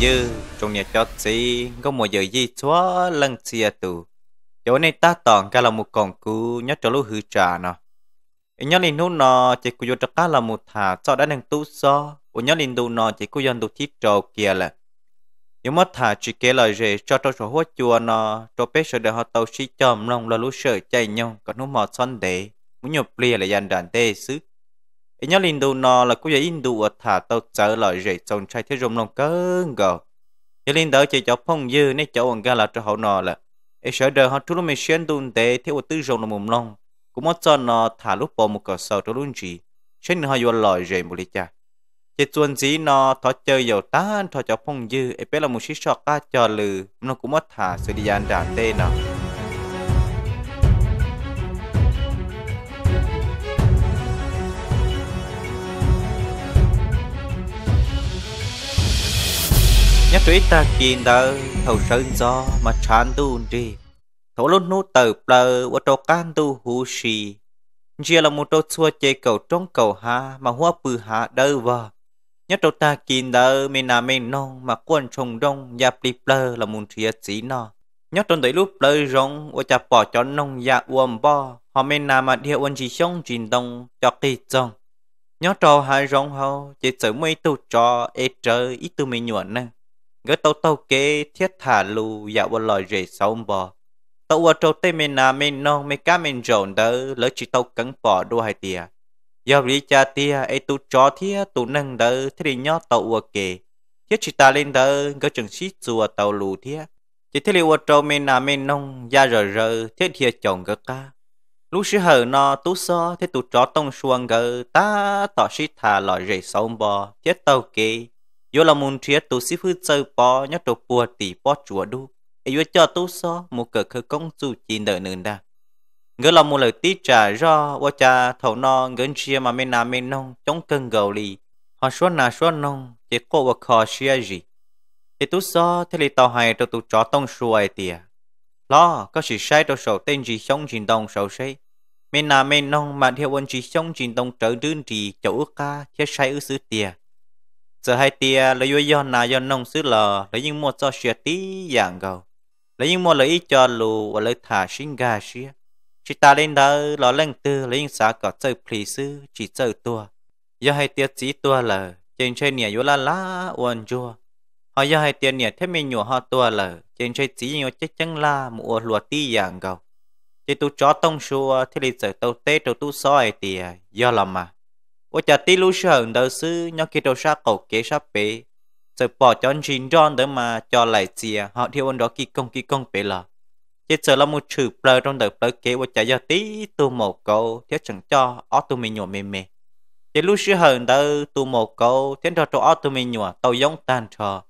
dư trong nhà cho chị có một giờ gì chúa lần chia tù chỗ này ta toàn cả là một con cú nhớ cho lũ hư trà nọ nhớ lên nút nọ chỉ có vô cho cá là một thả cho đã đang tu so ủa nhớ lên đồ nọ chỉ có dân đồ thiết trầu kia là nếu mất thả chỉ kể lời gì cho tôi số hốt chùa nọ cho bé sợ để họ tàu xí chòm lòng là lũ sợ chạy nhau còn nút mò son để muốn nhộp lìa là dàn đàn tê sức ý nhớ linh đồ nó là cô giấy Indu ở thả tàu trở lại rể trồng trai thế rộng lòng cơn gò nhớ linh đỡ chỉ cho phong dư nên cháu ông ga là cho hậu nó là ý sợ đời họ trút mình xuyên đun tế thế ở tư rộng là mồm lòng cũng mất cho nó thả lúc bỏ một cờ sầu cho luôn gì trên họ vô lòi rể một lý cha chỉ tuần gì nó thọ chơi dầu tan thọ cho phong dư ý biết là một sĩ sọ ca cho lừ nó cũng mất thả sự đi dàn đà tê nó trí ta kinh đỡ thầu sơn gió mà chán tu đi thổ luôn nô tờ bờ và trò can tu hú xì chia là một trò xua chơi cầu trong cầu ha mà hoa bự hạ đỡ vào nhất trò ta kinh đỡ mình là mê non mà quân trồng đông và bì bờ là một thiệt sĩ nó nhất trong tới lúc bờ rong và chả bỏ cho nông dạ uom bo họ mê là mà địa anh chỉ xong trình đông cho kỳ trong nhớ trò hai rong hâu chỉ sợ mấy tu trò e trời ít tu mình nhuận nè Ngỡ tâu tâu kế thiết thả lù dạ bộ lời rể sống bờ Tâu ở trâu tây miền nam miền nông miền cá miền rộn đỡ lỡ chỉ tâu cắn bỏ đôi hai tia Giờ rỉ cha tia ấy tu cho thía tu nâng đỡ thế thì nhó tâu ở kề. Thiết chỉ ta lên đỡ người chẳng xít chùa tàu lù thía. Chỉ thế liệu ở trâu miền nam miền nông ra rờ rờ thiết thìa chồng người ca. Lúc sư hờ nó tú so thế tu cho tông xuân ngỡ ta tỏ xít thả lời rể sống bò thiết tâu kề yo là muốn thiệt tu sĩ phu sơ bỏ nhất đồ bùa tỷ po chùa đu ấy yo cho tu so một cờ khơ công chủ chỉ nợ nương đa ngỡ là một lời tí trả do qua cha thầu no ngỡ chia mà mình làm mình nông chống cơn gầu lì họ số nà số nông chỉ cô và khó chia gì thì tu so thế thì tàu hay cho tu chó tông xuôi tìa lo có sự sai cho sầu tên gì sống trình đồng sầu say mình là mình nông mà theo quân chỉ sống trình đồng trở đương thì chỗ ca chứ sai ư sứ tìa giờ hai tia lấy vui yon na yon nông xứ lờ lấy những mua cho xe tí dạng gầu lấy những mua lấy cho lù và lấy thả sinh gà xia chỉ ta lên đó lo lên tư lấy những xã có chơi phì sư chỉ chơi tua do hai tia chỉ tua lờ trên trên nhà yếu la lá uẩn chua họ do hai tia nhà thêm mình nhổ họ tua lờ trên trên chỉ nhiều chết chân la mua lùa tí dạng gầu chỉ tu chó tông xua thì lịch sử tàu tết tàu tu soi tia do làm mà 我家地路上都是要给多少狗给啥呗，这包装新装的嘛，叫来接，好听我 đó à. kỳ công kỳ công bé là, chỉ sợ là một chữ bờ trong đời bờ kế của cha gia tí tu một câu, thế chẳng cho ó tu mình nhổ mềm mềm, chỉ lúc sư hờn đó tu một câu, thế cho cho ó tu mình nhổ tàu giống tan trò,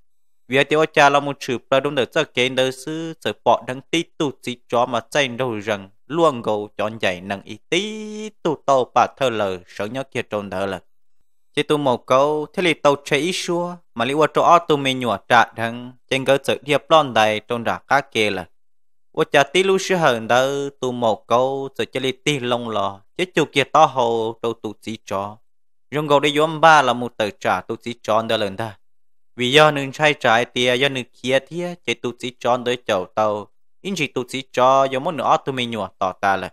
vì thế cha là một sự bờ trong đời cho kế đời sư sợ bỏ đăng tí tu chỉ cho mà chạy đâu rừng luôn gầu chọn dạy nâng y tí tu tàu bà thơ lờ sợ nhớ kia trồn thơ lờ chỉ tu một câu thế li tàu chế ý xua mà li qua chỗ tu mi nhua trả thằng trên cơ sự điệp lon đầy trôn ra cá kia lờ qua trả tí lu sư hờn đâu tu một câu sự chế li tí lông lò chứ chủ kia to hồ đâu tu chỉ cho rong gầu đi yếm ba là một tờ trả tu chỉ cho đỡ lần ta vì do nương trai trái tia do nương kia tia chế tu chỉ cho tới chậu tàu in chỉ tụt chỉ cho giống món nữa tụi mình nhọ tỏ ta là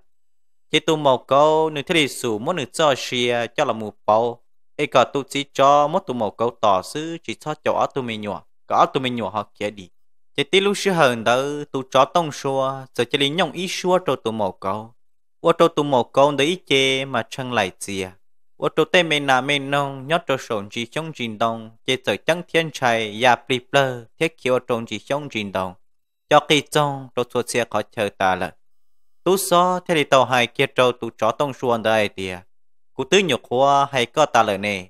chỉ tụi một câu nửa thế đi sủ món nửa cho xia cho là mù bao ấy cả tụt chỉ cho món tụi một câu tỏ sư chỉ cho cho tụi mình nhọ cả tụi mình nhọ họ kia đi chỉ tí lúc xưa hơn đó tụi cho tông xua giờ chỉ lý nhong ý xua cho tụi một câu ô tô tụi một câu đấy chê mà chẳng lại chia ô tô tê mê nà mê nông nhót cho sổn chỉ trong trình đồng chê giờ chẳng thiên trời ya pri thế thiết kiểu trong chỉ trong trình đồng cho kỳ trong đồ thua xe có chờ ta lợ tu so thế thì tàu hai kia trâu tu chó tông xuân đây tìa cú tứ nhục khóa hay có ta lợ nè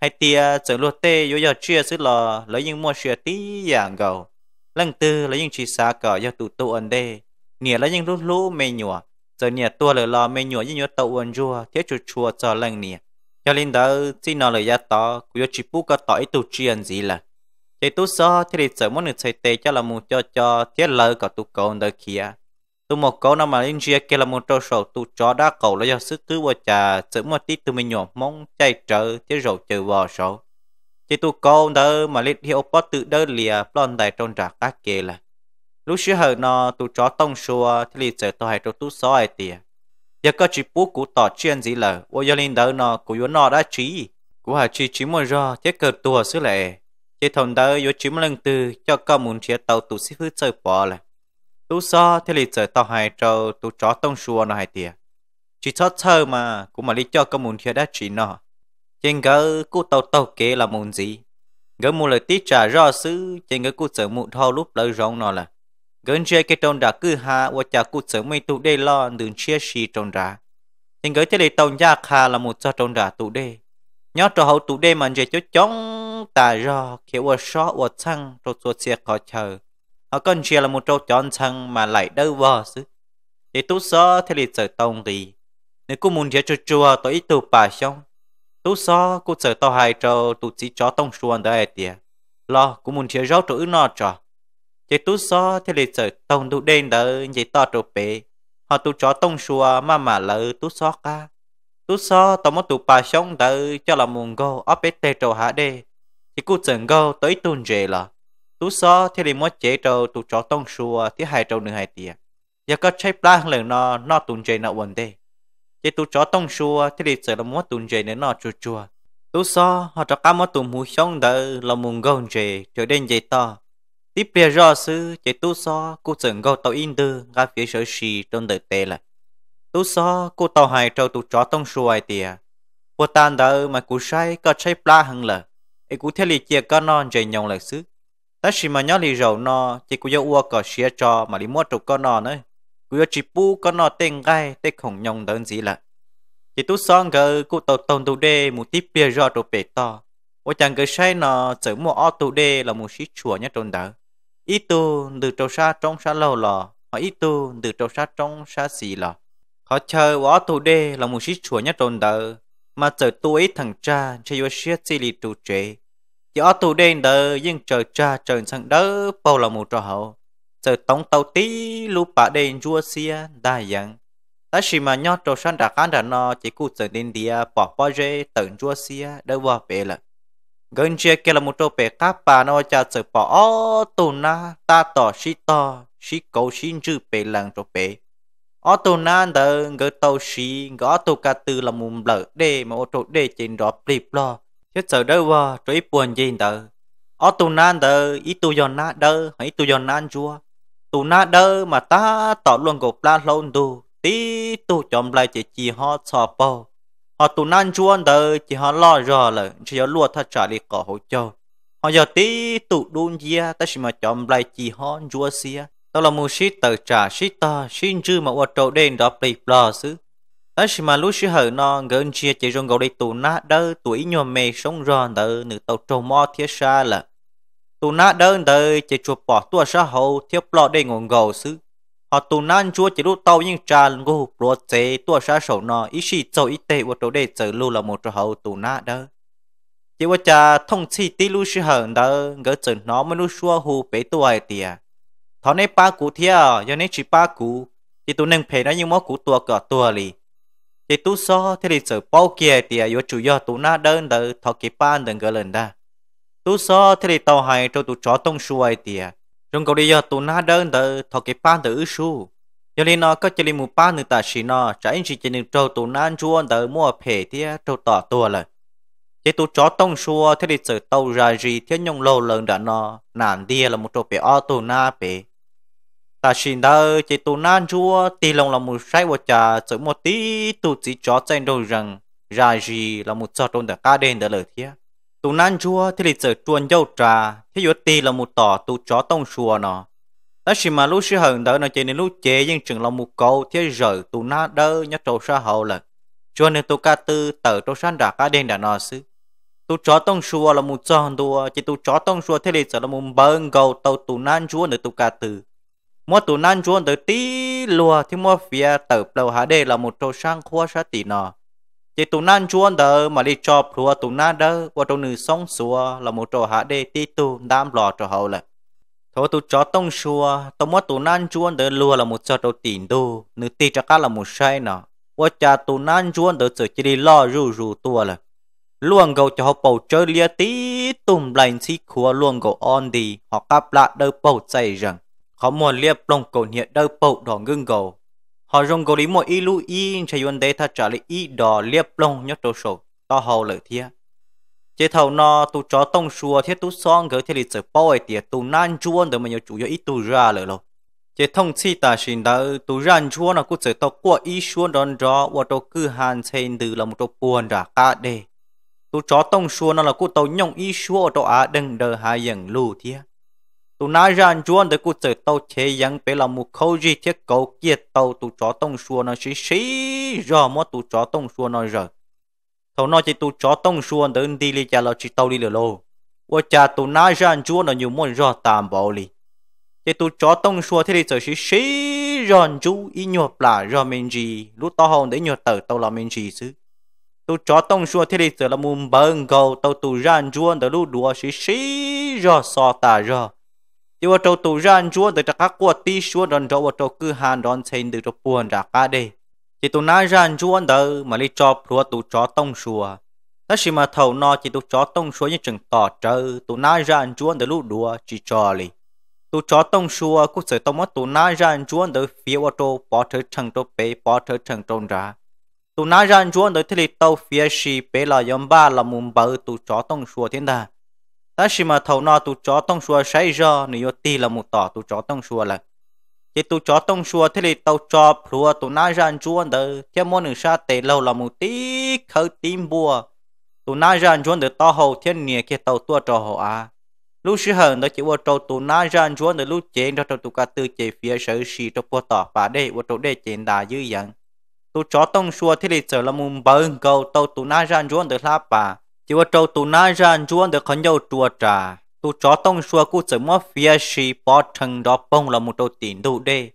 hay tìa chẳng luật tê yếu giờ chia sức lò lấy những mua xe tí dạng gầu lần tư lấy những chi xa cỏ do tụ tụ ẩn đê nghĩa lấy những lũ lũ mê nhùa giờ nghĩa tua lợ lò mê nhùa như nhùa tàu ẩn rùa thiết chùa chùa cho lần nè cho linh đó xin nó lời gia tỏ cú yếu chỉ bú có tỏi tụ chiên gì là chạy tu so thì đi sợ muốn được xây tê cho là mù cho cho thiết lợi của tu cầu đời kia à. tu một câu nào mà linh kia kia là một trâu sầu tu cho đã cầu là do sức thứ bò trà sợ một tí tu mình nhỏ mong chạy trở thiết rồi chờ bò sầu chỉ tu cầu đời mà linh hiệu bó tự đỡ lìa plon đại trong trà các kia là lúc xưa hờ nó tu chó tông xua thì lịch sử tôi hay trâu tu so ai tiền giờ có chỉ bố của tỏ chuyện gì là ô giờ linh đỡ nó của yếu nó đã trí của hà chỉ chỉ một do thiết cờ tua xứ lệ chỉ thôn đó yếu chỉ một lần từ cho có muốn chia tàu tụ sĩ hư chơi bỏ là tụ so thế lì chơi tàu hai trâu tụ chó tông xua nó hai tiệt chỉ cho thơ mà cũng mà lý cho có muốn chia đã chỉ nó trên gỡ cụ tàu tàu kế là muốn gì gỡ mua lời tít trả rõ sứ trên gỡ cụ chơi mụn thao lúc lời rong nó là gần chơi cái tròn đã cứ hạ và chả cụ chơi mấy tụ đây lo đừng chia xì tròn ra trên gỡ thế lì tàu nhà khá là một cho tròn đã tụ đây nhớ trò hậu tụ đê mình dễ cho chống ta rò khi ở xó ở xăng rồi xua xe khỏi chờ họ cần chia là một trâu chọn xăng mà lại đâu vò xứ thì tụ xó thì lịch sợ tông gì nếu cô muốn dễ cho chùa tôi ít tụ bà xong tụ xó cô sợ tao hai trâu tụ chỉ chó tông xuân đấy tiệt lo cô muốn dễ rau trâu nó trò để tụ xó thì lịch sợ tông tụ đê đỡ dễ to trâu bể họ tụ chó tông xuân mà mà lỡ tụ xó ca tu so tao mất tụ bà sống tới cho là mùng go ở bên tê trâu hạ đê thì cụ chừng go tới tuần về là tu so thì liền mất chế trâu tụ chó tông xua thì hai trâu nửa hai tiền giờ có chạy plan lần nó nó tuần về nó quần đê chế tụ chó tông xua thì liền chừng là mất tuần về nữa nó chua chua tu so họ cho cá mất tụ mù sống tới là mùng go về trở đến dây to tiếp bia rõ sư chế tu so cụ chừng go tao in tư ra phía sở sì trong đời tê là Tú so, cô tàu hài trâu tụ chó tông xuôi tiề, Cô tàn đỡ mà cô say có cháy pla hằng lờ. ấy cô thấy lì chia có non dày nhông lờ xứ. ta chỉ mà nhớ lì rầu no, chỉ cô yếu uo có xía cho mà lì mua trục có non ấy. cô yếu chỉ pu có non tên gai, tên khổng nhông đơn gì lợ. Chỉ tú so ngờ cô tàu tông tụ đê một tiếp bia rò trục bể to. Ô chàng cứ say nó chở mua ô tụ đê là một xí chùa nhá trôn đỡ. ít tu từ trâu xa trong xa lâu lò, họ ý tu từ trâu xa trong xa xì lò. Họ chờ bỏ tù đê là một sĩ chúa nhất trồn đờ. Mà chờ tu ấy thằng cha cho vô sĩ chi lì tù trệ. Chỉ ở tù đê đờ nhưng chờ cha chờ sang đỡ bao là một trò hậu. Chờ tống tàu tí lũ bà đê rua xia đa dạng. Ta chỉ mà nhó trò sẵn đã khán đã nó chỉ cụ chờ đến địa bỏ bỏ dê tận rua xia đỡ bỏ về là gần chia kia là một trò bể cá bà nó cha chờ bỏ ô tù na ta tỏ xí to xí cầu xí chữ bể lần trò bể ở tù nan tờ người tàu xì ngõ tù cả từ là mùm lợ để mà ô trụ để trên đó bịp lo chứ sợ đâu à trói buồn gì tờ ở tù nan tờ ít tù giòn nát đơ hãy tù giòn nan chua tù nát đơ mà ta tỏ luôn gộp la lâu tù tí tù chọn lại chỉ chỉ họ sọ bao họ tù nan chua tờ chỉ họ lo rò lợ chỉ họ lúa thật trả đi cỏ hồ châu họ giờ tí tụ đun gì ta chỉ mà chọn lại chỉ họ chua xia tao là mu sĩ tự trả sĩ ta xin chư mà ô trộn đen đó bị bờ xứ ta chỉ mà lúc sĩ hở nó gần chia chỉ rong gấu đi tù nã đơ tuổi nhỏ mê sống ròn đơ nữ tàu trộn mò thiết xa là tù nã đơ đơ chỉ chuột bỏ tua xã hậu thiết bờ đen ngọn gấu xứ họ tù nã chúa chỉ lúc tàu nhưng trà ngô bùa chế tua xã sầu nó ít sĩ châu ít tệ ô trộn đen chờ lưu là một trò hậu tù nã chỉ thông chi lúc lúc nó mới na đơ chỉ ว่าจะท่องชีตีลูกเสือเดินเกิดจนน้องไม่รู้ชัวหูไปตัวไอเตีย thọ nên ba cú thia giờ nên chỉ ba cú thì tôi nên phải nói những món cú tua cả tua lì thì tôi so thì lịch sử bao kia e thì yếu chủ yếu tôi na đơn đỡ thọ kịp ba đừng gỡ lần đa tôi so thì lịch tàu hay cho tôi chó tông xuôi thì trong cầu đi giờ tôi na đơn đỡ thọ kịp ba đỡ su giờ lên nó có chỉ lên một ba nữa ta xí nó trái chỉ chỉ nên cho tôi na chuôn đỡ mua phê thì cho tỏ tua rồi thì tôi chó tông xua thì lịch sử tàu ra gì thế nhung lâu lần đã nó nản đi là một chỗ bé ô tô na bé ta xin đỡ chỉ tu nan chúa tì lòng là một sai vật trà chở một tí tu chỉ chó trên đầu rằng ra gì là một trò trong cả ca đen đã lời thia tu nan chúa thì lịch sử chuồn dâu trà thế yếu tì là một tỏ tu chó tông xùa nó ta xin mà lúc sư hận đỡ nó chỉ nên lúc chế nhưng chừng là một câu thế giờ tu na đỡ nhất trâu sa hậu là cho nên tu ca tư tờ trâu san đã ca đen đã nó sư tu chó tông xùa là một trò đùa chỉ tu chó tông xùa thì lịch sử là một bơn cầu tàu tu nan chúa nữa tu ca tư mua tụ nan chuồn tới tí lùa thì mua phía tờ đầu hà đây là một trâu sang khoa sát tì nọ chỉ tụ nan chuồn đỡ mà đi cho phùa tụ nan đỡ qua trâu nữ sống xua là một trâu hà đây tí tụ đam lò trâu hậu lại thôi tụ chó tông xua tụ mua tụ nan chuồn đỡ lùa là một trâu trâu tỉn đô nữ tí cho cá là một sai nọ và cha tụ nan chuồn đỡ chỉ đi lo rù rù tua là luồng gầu cho họ bầu chơi lia tí tùm lành xí khua luồng gầu on đi họ cắp lại đỡ bầu chạy rằng liệp bầu đỏ เขาหมดเรียบลงกเนียเดอเป่าดองกึ่งโก họ rong gò lý mọi y lưu y chạy yon đế thật trả lại y đỏ liệp lông nhất đồ sổ to hầu lợi thia chế thầu nó tu chó tông xua thiết tu song gỡ thiết lý sở bói tiệt tu nan chua được mà nhiều chủ yếu ít tu ra lợi lộ chế thông chi ta xin đã tu ran chua nó cũng sở tao qua y xuôn đón rõ và tao cứ hàn sen từ là một tao buồn ra cả đề tu chó tông xua nó là cũng tao nhông y xua tao á đừng đờ hai dần lù thia tụ na ra juan chuan để cô chở tàu chế yang bé là một khâu gì thiết cầu kia tàu tụ chó tông xua nó xí xí rồi mà tụ chó tông xua nó rồi thầu nó chỉ tụ chó tông xua để đi li cha là chỉ tàu đi lừa lô và cha tụ na ra juan chuan là nhiều món rồi tạm bảo li chỉ tụ chó tông xua thế thì chở xí xí rồi anh chú ý nhột là rồi mình gì lúc tao hồng để nhột tờ tàu là mình gì chứ tu chó tông xua thế thì chở là mùng bơng cầu tàu tụ ra juan chuan để lúc đùa xí xí rồi so ta rồi yêu ở tu tù ra chúa để các quả tí chúa đón trâu ở trâu cứ hàn đòn xem được trâu buồn ra cả đi chỉ tụ nói ra chúa đỡ mà lấy cho chúa tu cho tông chúa nó chỉ mà thầu no chỉ tu cho tông chúa như chừng tỏ trâu tụ nói ra chúa để lũ đùa chỉ cho lì tu cho tông chúa cứ sẽ tông mất tụ nói ra chúa để phía ở trâu bỏ thở chừng trâu bể bỏ thở chừng trâu ra tụ nói ra chúa để thì tàu phía si bể là yếm ba là mùng bờ tu cho tông chúa thiên đàng ta chỉ mà thầu nọ tụ chó tông xua say ra nếu tì là một tỏ tụ chó tông xua là thì tụ chó tông xua thế thì tàu chó plua tụ na ra chuôn đó theo môn đường sa tệ lâu là một tí khởi tim bùa tụ na ra chuôn được to hầu thiên nghĩa kia tàu tua trò họ à lúc xưa hơn đó chỉ vô trâu tụ na ra chuôn được lúc chế đó trâu tụ cả tư chế phía sở sĩ trong bùa tỏ và đây vô trâu đây chế đà dữ dằn tụ chó tông xua thế thì giờ là một bờn cầu tàu tụ na ra chuôn được lá bà chỉ có trâu tụ na ra chuông được khẩn dầu chùa trà tụ chó tông xua cú chỉ mua phía xì bỏ thằng đó bông là một trâu tiền đủ đê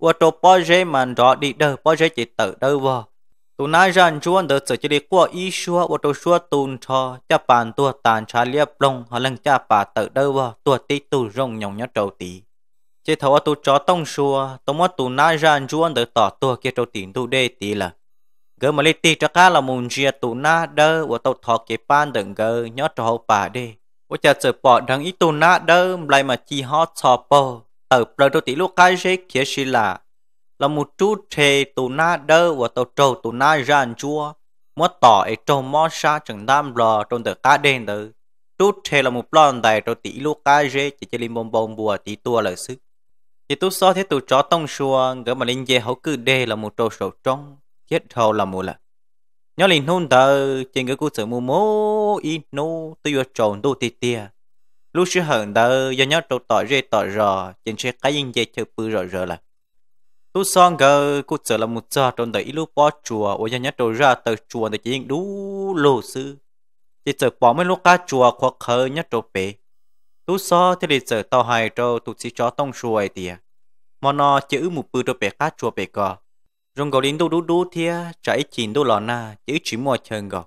và trâu bỏ dễ mà đó đi đâu bỏ dễ chỉ tự đâu vào tụ na ra chuông được chỉ đi qua ý xua qua trâu xua tụn cho cha bàn tua tàn cha liệp bông họ lăng cha bà tự đâu vào tua tí tụ rong nhồng nhá trâu tí chỉ thầu tụ chó tông xua tụ mua tụ na ra chuông được tỏ tua kia trâu tiền đủ đê tí là cứ mà lấy tì cho cá là muốn chia tụ na đơ của tàu thọ kế pan đừng gờ nhớ cho họ bà đi của cha sợ bỏ đằng ít tụ na đơ lại mà chi họ cho bỏ tờ bờ đôi tí lúc cái gì kia xí là là một chú thề tụ na đơ của tàu trâu tụ na ra chua mất tỏ ấy trâu mỏ xa chẳng đam lò trong tờ cá đen đó chú thề là một lon đầy đôi tí lúc cái gì chỉ chỉ lim bom bom bùa tí tua lợi sức chỉ tu so thế tu chó tông xua gỡ mà linh dê hậu cứ đê là một trâu sầu trong chết thâu là mù là nhớ liền hôn tờ trên cái cô sở mù mô y nô tôi vừa trồn đô tì tìa lúc sư hận tờ do nhớ trộn tỏi rê tỏi rò trên xe cái yên dây chơi bư rò rò là tu son gờ cô sở là một giờ trộn tờ lúc bỏ chùa và do nhớ trộn ra tờ chùa thì chỉ đủ lô sư chỉ sợ bỏ mấy lúc cá chùa hoặc khờ nhớ trộn bể tu so thì lịch sở tàu hài trâu tụt xí chó tông xuôi tìa mà nó chữ một bư trộn bể cá chùa bể cò rung gò lín đu đu đu thia chạy chín đu lò na chữ chỉ mua chân gò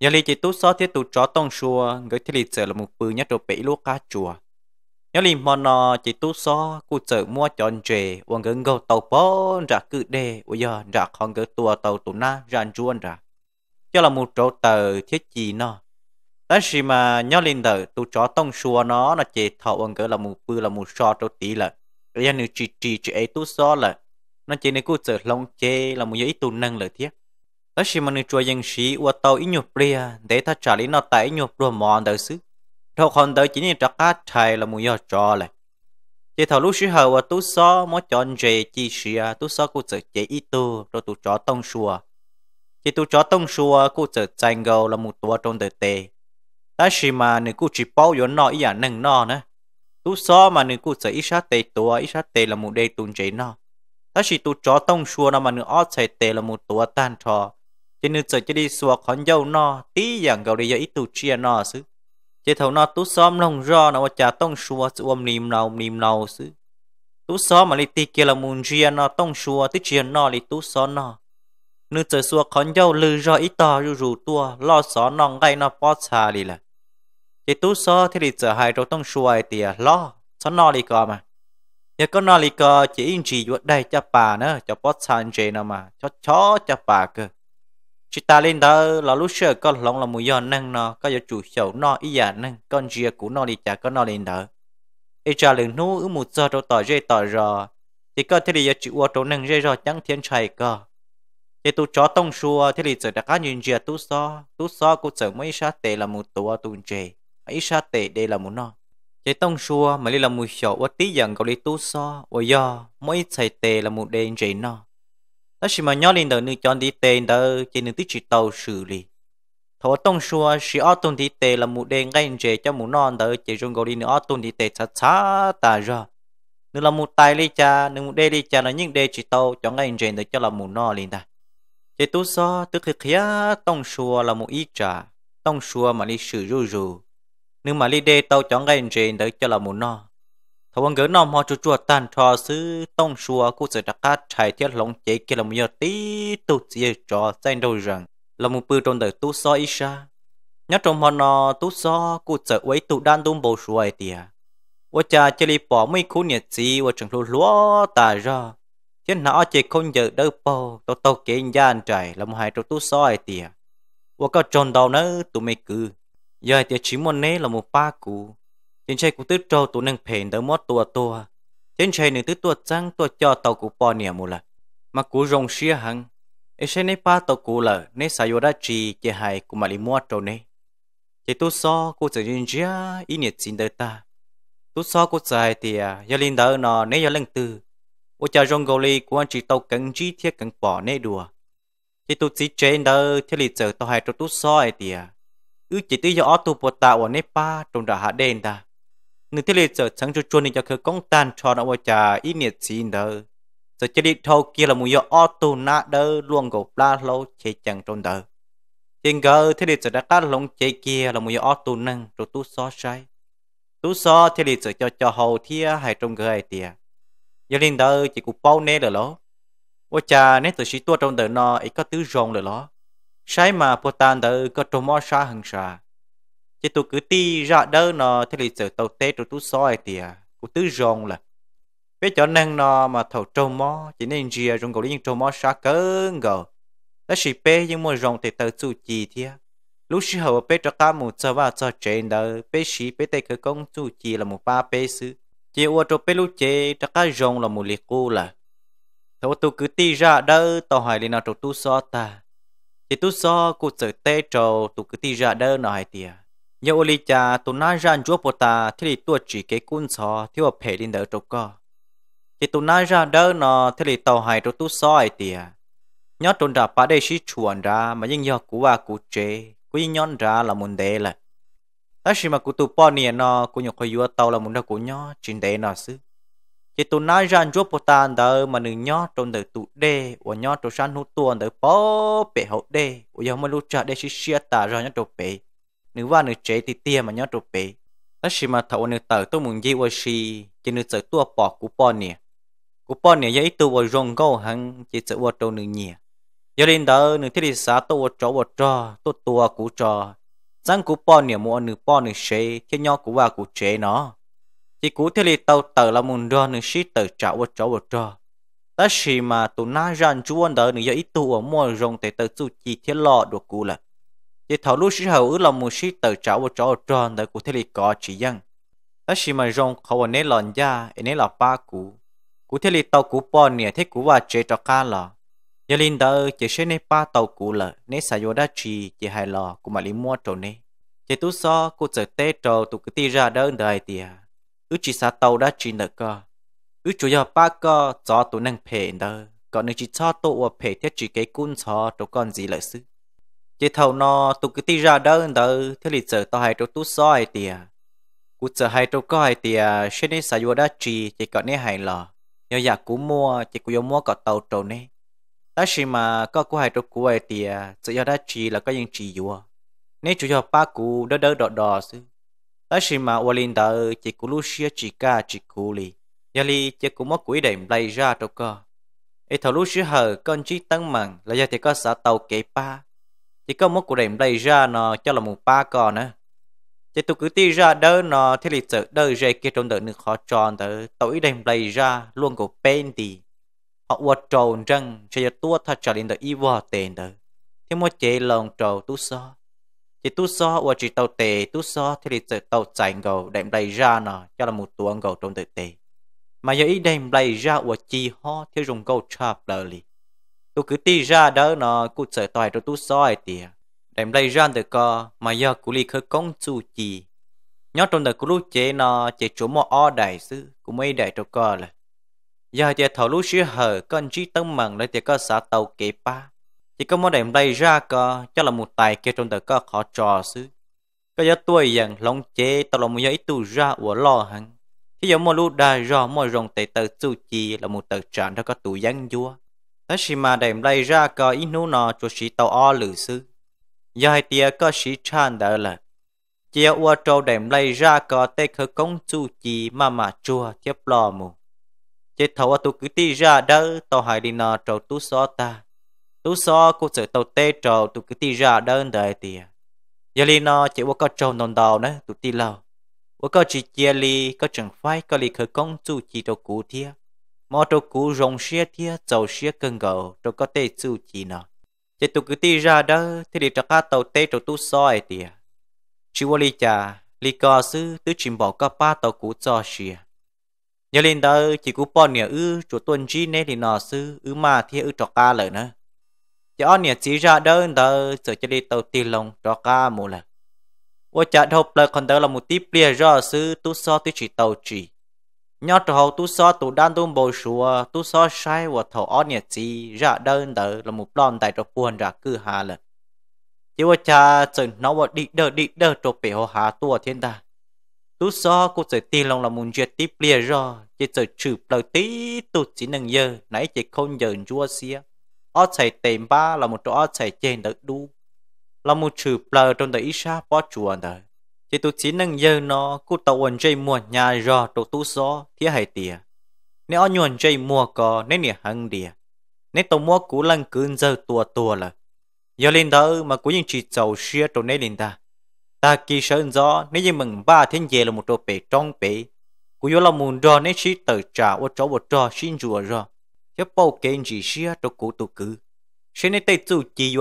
nhà lì chỉ tú so thia tu chó tông xua người thì lì sợ là một bự nhất đồ bể lúa cá chùa nhà lì mòn nọ chỉ tú so cụ sợ mua chọn chè uống gần gò tàu bó ra cự đê bây giờ ra con gỡ tua tàu tụ na ra chuôn ra cho là một chỗ tờ thiết chỉ nó ta xì mà nhớ lên đời tu chó tông xua nó là chỉ thọ ông cỡ là một bư là một so chỗ tí là bây giờ chỉ chỉ chỉ ấy tu so là nó chỉ nên cứ trở lòng chê là một giới tù năng lợi thiết ta chỉ mình chùa dân sĩ và tàu ít nhiều bia để ta trả lý nó tại ít nhiều bia mòn đời xứ thọ còn đời chỉ nên trả cá thầy là một do trò lại chỉ thọ lúc xứ hậu và tú so mó chọn về chi sĩ tú so cứ trở chế ít tu rồi tú chó tông xùa chỉ tú chó tông xùa cứ trở tranh gầu là một tua trong đời tệ. ta chỉ mà nữ cứ chỉ bao giờ nó ý à nâng nó nữa tú so mà nữ cứ trở ít sát tệ tua ít sát tệ là một đề tuần chế nó ถ้าชีตูจอต้องชัวร์นำมาเนื้ออใส่เตละมูตัวต้นทอจะนึกจะจะดีสัวขอนเย้านอ ตีอย่างเกาหลียอ่ตูเชียนอซึ้อจะเท่านอตู้ซ้อมลงรอนอว่าจะต้องชัวร์ส่วนนิมนรานิมนาวซึ้ตู้ซ้อมอะไรตีเกละมุนเชียนอต้องชัวร์ต่เชียนอลิตู้ซ้อนนอนึกจะสัวขอนเย้าลือรออีต่ออยู่รูตัวล่อสอนนองไงนอปอชาลีละจะตู้ซ้อที่ดิจะให้เราต้องช่วยเตี๋ยล่อฉันนอลีก่อนมา giờ con nói lý chỉ chỉ gì đây cho bà nữa cho bớt sang gì nào mà cho chó cho bà cơ chỉ ta lên đó là lúc xưa con lòng là mùi giòn nâng nó có giờ chủ sầu nó ý giả dạ nâng con dìa của nó đi chả con nó lên đó ý trả lời nú ứ một giờ đâu tỏ dây tỏ rò thì con thế thì giờ chịu ở chỗ nâng dây rò chẳng thiên chạy cơ thì tu chó tông xua thế thì giờ đã có nhìn dìa tu so tu so cũng sợ mấy sát tệ là một tổ tu chê ấy sát tệ đây là một nó chỉ tông xua mà lì là một xổ và tí dần cậu lì tú so và do mỗi ít xài tề là một đền rỉ nó. Đó chỉ mà nhó lên đời nữ chọn đi tên đời chỉ nữ tí chỉ tàu xử lý. Thổ tông xua chỉ ở tuần đi tề là một đền ngay rể cho mù non đời chỉ dùng cậu lì nữ ở tuần đi tề chá xa tà ra. Nữ là một tài lì cha, nữ một đê lì cha là những đê chỉ tàu chọn ngay rể đời cho là mù non lên ta chỉ tú so tức khi khía tông xua là một ít trà, tông xua mà đi sử rù rù nhưng mà li đê tao chọn ngay gì đấy cho là muốn nó thầu ăn gỡ nó mà chú chùa tan cho xứ tông xua cụ sự đặc cát chạy thiết lòng chế kia là một giờ tí tụt gì cho danh đầu rằng là một bữa trong đời tu so isha nhớ trong họ nó tu so cụ sự quấy tụ đan tung bầu xuôi tiề và cha chỉ li bỏ mấy khu nhiệt gì và chẳng lúa lúa tà ra thiên não chỉ không giờ đâu bao tao tao kiến gian trải là một hai trong tu so tiề và có tròn đầu nữa tụi mày cứ giờ thì chỉ một nế là một ba cụ trên chơi cũng tức trâu tụ nâng phèn đỡ mót tua tua trên chơi nâng tức tua trăng tua cho tàu cụ bò nè một lần, mà cụ rong xia hằng ấy sẽ nế ba tàu cụ là nế sài vô đa trì chè hài cụ mà đi mua trâu nế chỉ tu so cụ sẽ nhìn chia ý nhiệt xin đời ta tu so cụ xài thì giờ à, linh đỡ nó nế giờ lên tư, ô cha rong gò lì của anh chỉ tàu cần chi thiết cần bỏ nế đùa chỉ tu chỉ trên đỡ thiết lịch giờ tàu hai trâu tu so ấy thì à ư chỉ tuy do auto bota ở Nepal trong đã hạ đen ta người thế liệt giờ chẳng cho chuồn cho cơ công tan cho nó chả ít nhiệt gì nữa giờ chỉ đi thâu kia là muốn do auto nã đỡ luôn gộp la lâu chế chẳng trong đời trên gờ thế liệt giờ đã cắt lông chế kia là muốn do auto nâng rồi tu so sai tu so thế liệt giờ cho cho hầu thia hay trong gờ hay tiề giờ lên đỡ chỉ cũng bao nè rồi lỗ, ôi cha nét từ sĩ tua trong đời nó ấy có tứ rong rồi lỗ sai mà bộ tàn đỡ có trò mò xa hằng xa chỉ tôi cứ ti ra đỡ nó thế thì sợ tàu tê rồi tôi soi thì cụ tứ rong là với cho nên nó mà thầu trâu mò chỉ nên rìa rong cầu những trâu mò xa cỡ ngờ đã xì pê nhưng mà rong thì tờ chu chi thia lúc xì hậu pê cho cá một cho và cho trên đỡ pê xì pê tê khởi công chu chi là một ba pê sư chỉ ua cho pê lúc chê cho cá rong là một liệt cô là thầu tôi cứ ti ra đỡ tàu hải lên nào trâu tu so ta thì tôi so cụ sở tê trầu tụ cứ ti ra đơ nó hai tìa nhớ ô lý cha tụ na ra chúa bồ ta thì lì tua chỉ cái cún so thiếu hợp hệ đến đỡ trâu co thì tụ na ra đơ nó thì lì tàu hai trâu tu so hai tìa nhớ trôn ra bà đây sĩ chuẩn ra mà nhưng nhớ cụ và cụ chế cú nhưng nhon ra là muốn đề là ta sĩ mà cụ tụ bỏ nè nó cú nhọc hơi vua tàu là muốn ra cụ nhớ chín đề nó xứ chỉ tụ nói ra chúa bồ ta đỡ mà nữ nhó trong đời tụ đê và nhó trong san hút tuần đời bỏ bể hậu đê và giờ mà lúc trả đê xin xia ta rồi nhó trong bể nữ va nữ chế thì tia mà nhó trong bể ta xí mà thầu nữ tờ tu muốn gì và xí chỉ nữ sợ tu bỏ cú bỏ nè cú bỏ nè giấy ít tụ vào rong gâu hằng chỉ sợ vào trong nữ nhỉ giờ lên đỡ nữ thiết đi xá tu vào trò vào trò tu tu tua cú trò rằng cú bỏ nè mua nữ bỏ nữ chế thì nhó cú và cú chế nó chỉ cú thế li tàu tờ là muốn ra nên sĩ tờ trả vật trả vật trả ta sĩ mà tụ na ran chú anh đỡ nên giờ ít tu ở mua rồng thì tờ tu chỉ thế lo được cú là chỉ thảo lúc sĩ hậu ứ là muốn sĩ tờ trả vật chỗ vật trả để cú thế li có chỉ dân ta sĩ mà rồng khâu anh ấy lòn da anh ấy là ba cú cú thế li tàu cú bò nè thế cú và chế cho cá là giờ linh đỡ chỉ sẽ nè ba tàu cú là nên xài vô đa chỉ chỉ hai lò cú mà li mua trộn nè chỉ tu so cú chở tê trầu tụ cứ ti ra đơn đời tiệt Uchiha tàu đã chỉ nợ cơ. Uchiha ba cơ cho tụ năng phê nợ. Còn nếu chỉ cho tụ ở phê thiết chỉ cái cún cho tụ con gì lợi sư. Chỉ thầu nó tụ cứ ti ra đỡ nợ. Thế lì giờ tao hay tụ tú soi tìa. cụ giờ hay tụ có hay tìa. Sẽ nên xài vô đã chỉ chỉ còn nế hay lò. Nhờ nhà cũ mua chỉ cú yếu mua có tàu trầu nế. Ta chỉ mà có cú hay tụ cú hay tìa. Sự yếu đã chỉ là có những chỉ yếu. Nên chủ yếu ba cụ đỡ đỡ đỏ đỏ sư ở xì mà ua linh tờ chỉ cú lu xia chỉ ca chỉ cú li giờ li chỉ cú mất quỷ đệm lấy ra đâu cơ ấy thầu lu xia hờ con chỉ tăng mặn là giờ thì có xã tàu kế pa chỉ có mất quỷ đệm lấy ra nó cho là một pa còn nữa chỉ tôi cứ ti ra đỡ nó thì lịch sử đỡ dây kia trong đợt nước khó tròn tớ tối đêm lấy ra luôn của bên thì họ ua trồn răng cho sẽ tua thật trở lên đợt y vò tên tớ thế mua chế lòng trầu tu so chỉ tu so và chỉ tàu tề tu so thì lịch sử tàu chạy ngầu đệm đầy ra nè cho là một tuần gầu trong tự tề mà giờ ý đem đầy ra và chỉ ho thì dùng gầu chạp lờ lì tôi cứ ti ra đó nè cụ sợ tòi cho tu soi tìa đem đầy ra được co mà giờ cụ lì khơi công chu chi nhớ trong đời cụ lúc chế nè chế chỗ mò o đại sư cũng mới đại cho co là giờ thì thầu lúc xưa hở con chi tâm mừng lấy thì có xã tàu kế ba thì có món đệm đây ra cơ cho là một tài kia trong tờ có khó trò xứ có giá tuổi dần lòng chế tao là một giấy tù ra của lo hằng khi giờ mua lúc đài ra mọi rồng tệ tờ chu chi là một tờ trạng đã có tù dân vua thế xì mà đệm đây ra cơ ít nô nọ cho sĩ tàu o lử xứ, giờ hai tia có sĩ chan đã là chia ua trâu đệm đây ra cơ tê khờ công chu chi mà mà chua tiếp lo mù chế ở tu cứ ti ra đỡ tàu hài đi nọ trâu tu xó ta tu so cô sự tàu tê trầu tụ cứ ti ra đơn đời tìa giờ li nó chỉ có trầu nồng đầu nữa tụ ti lâu có có chỉ chia li có chẳng phải có li khởi công chủ chỉ đầu cũ thia mò đầu cũ rong xia thia dầu xia cân gầu đầu có tê chủ chỉ nọ chỉ tụ cứ ti ra đó thì đi cho cá tàu tê trầu tu soi tìa chỉ có li cha li có sư tứ chìm bỏ có ba tàu cũ cho xia giờ lên đó chỉ cú bỏ nè ư chỗ tuần chi nè thì nó sư ư mà thia ư cho ca lợi nữa cho anh nhẹ chỉ ra đơn tờ sửa cho đi tàu tiền lòng cho ca một lần, và chả đọc lời còn tờ là một tiếp bia do sư tu so tu chỉ tàu chỉ nhớ trò hậu tu so tu đan tu bồ sùa tu so sai và thầu anh nhẹ chỉ ra đơn tờ là một lon tại trò buồn ra cứ hà lần, chỉ và cha chừng nó và đi đờ đi đờ trò bể hồ hà tu thiên ta tu so cũng sẽ tiền lòng là một chuyện tiếp bia do chỉ sợ chụp lời tí tu chỉ nâng giờ nãy chỉ không giờ chúa xia ở chạy tìm ba là một chỗ ở chạy chen đỡ đu là một chữ plờ trong đời isha bỏ chùa đời chỉ tu chỉ nâng dơ nó cú tàu quần dây mùa nhà rò tổ tu gió thì hay tiề. nếu ở nhuận dây mùa có nên nè hăng đìa Nếu tàu mua cú lăng cứ dơ tua tua là giờ lên đó mà cú những chỉ giàu xia trong nơi lên ta ta kỳ sơn gió nếu như mừng ba thiên về là một đồ bể trong bể cú vô là muốn rò nên chỉ tự trả ở chỗ một trò xin rùa rồi gì xia cho cô cứ tay chỉ